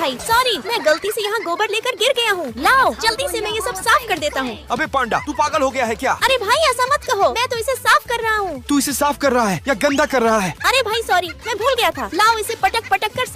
भाई सॉरी मैं गलती से यहाँ गोबर लेकर गिर गया हूँ लाओ जल्दी से मैं ये सब साफ कर देता हूँ अबे पांडा तू पागल हो गया है क्या अरे भाई ऐसा मत कहो मैं तो इसे साफ कर रहा हूँ तू इसे साफ कर रहा है या गंदा कर रहा है अरे भाई सॉरी मैं भूल गया था लाओ इसे पटक पटक कर